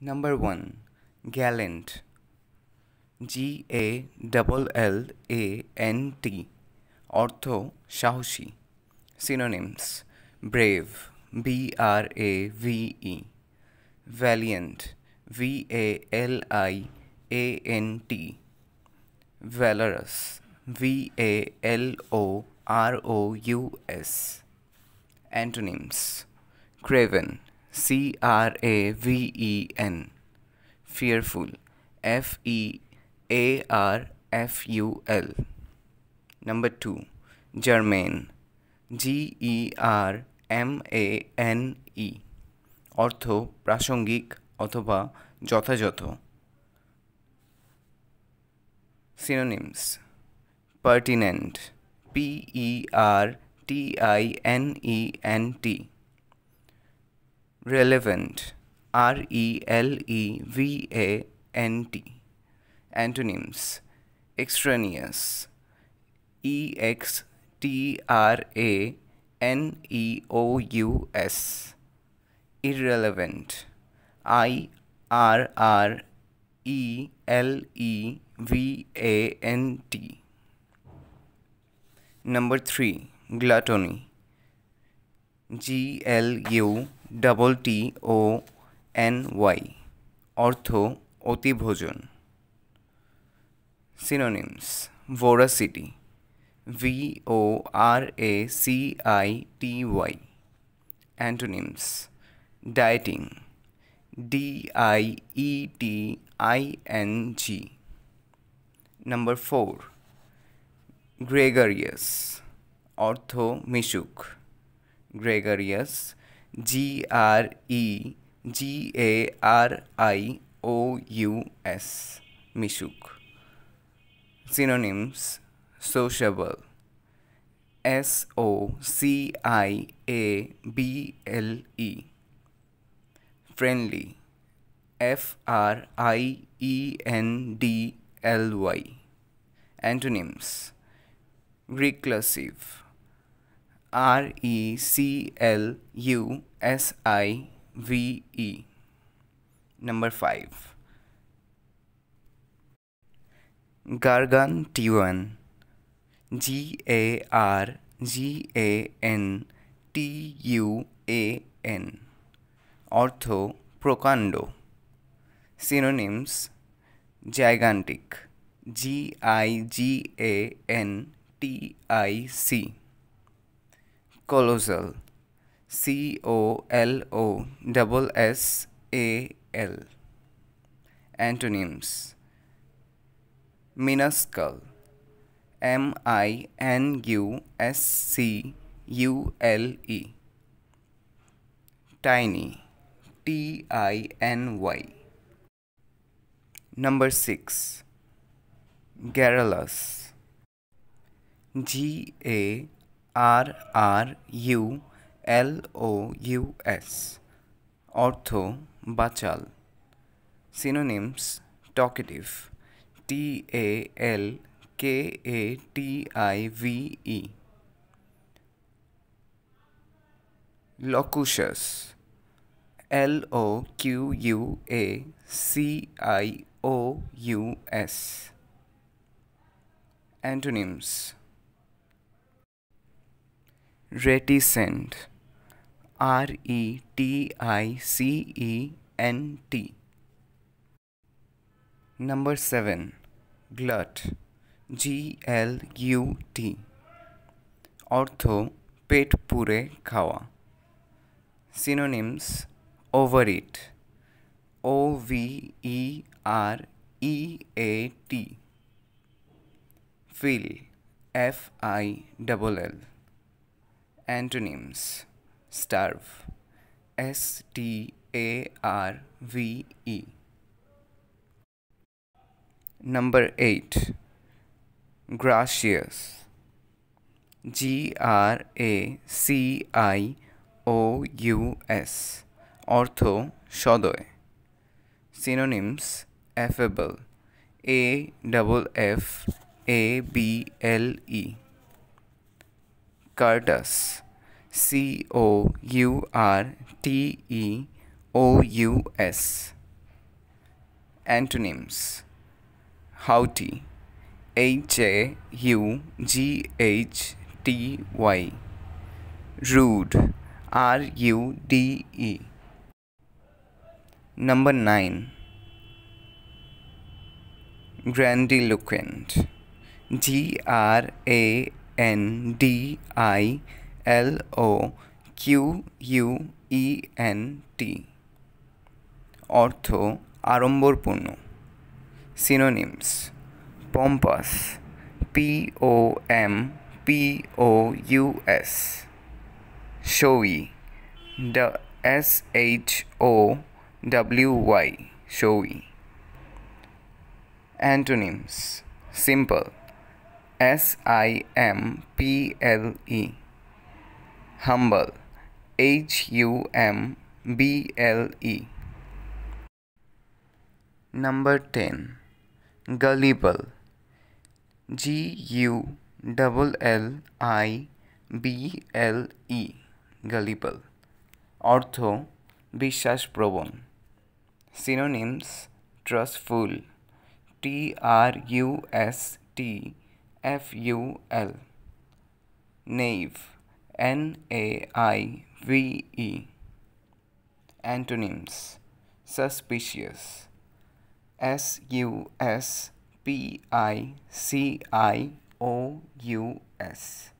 Number one, gallant. G A L L A N T. Ortho Shaoshi. Synonyms Brave. B R A V E. Valiant. V A L I A N T. Valorous. V A L O R O U S. Antonyms Craven. C R A V E N fearful F E A R F U L number 2 germane G E R M A N E অর্থ প্রাসঙ্গিক অথবা যথাযথ synonyms pertinent P E R T I N E N T relevant R E L E V A N T antonyms extraneous E X T R A N E O U S irrelevant I R R E L E V A N T number 3 gluttony G L U double T O N Y अर्थ अति भोजन synonyms voracity V O R A C I T Y antonyms dieting D I E T I N G number four gregarious अर्थ मिशुक gregarious G R E G A R I O U S Mishuk. Synonyms Sociable S O C I A B L E Friendly F R I E N D L Y Antonyms Reclusive R E C L U S I V E. Number 5. Gargantuan. G A R G A N T U A N. Ortho procando. Synonyms gigantic. G I G A N T I C colossal C O L O double S A L Antonyms Minuscule M I N U S C U L E Tiny T I N Y Number 6 Garrulous G A R R U L O U S Ortho Bachal Synonyms Talkative T A L K A T I V E Locutious L O Q U A C I O U S Antonyms reticent r e t i c e n t number 7 glut g l u t ortho pet pure khawa synonyms overeat o v e r e a t fill f i double -L. Antonyms Starve S T A R V E. Number 8 Gracious G R A C I O U S Ortho Shodoy Synonyms Affable A double F A B L E Curtis. C O U R T E O U S. Antonyms Haughty. H A U G H T Y. Rude. R U D E. Number 9. Grandiloquent. G R A N D I L O Q U E N T অর্থ আড়ম্বরপূর্ণ synonyms pompous P O M P O U S showy ড S H O W Y showy antonyms simple S I M P L E. Humble. H U M B L E. Number 10. Gullible. G U L L I B L E. Gullible. gullible Ortho, বিশ্বাসপ্রবণ synonyms trustful T R F U L. Naive. N A I V E. Antonyms Suspicious. S U S P I C I O U S.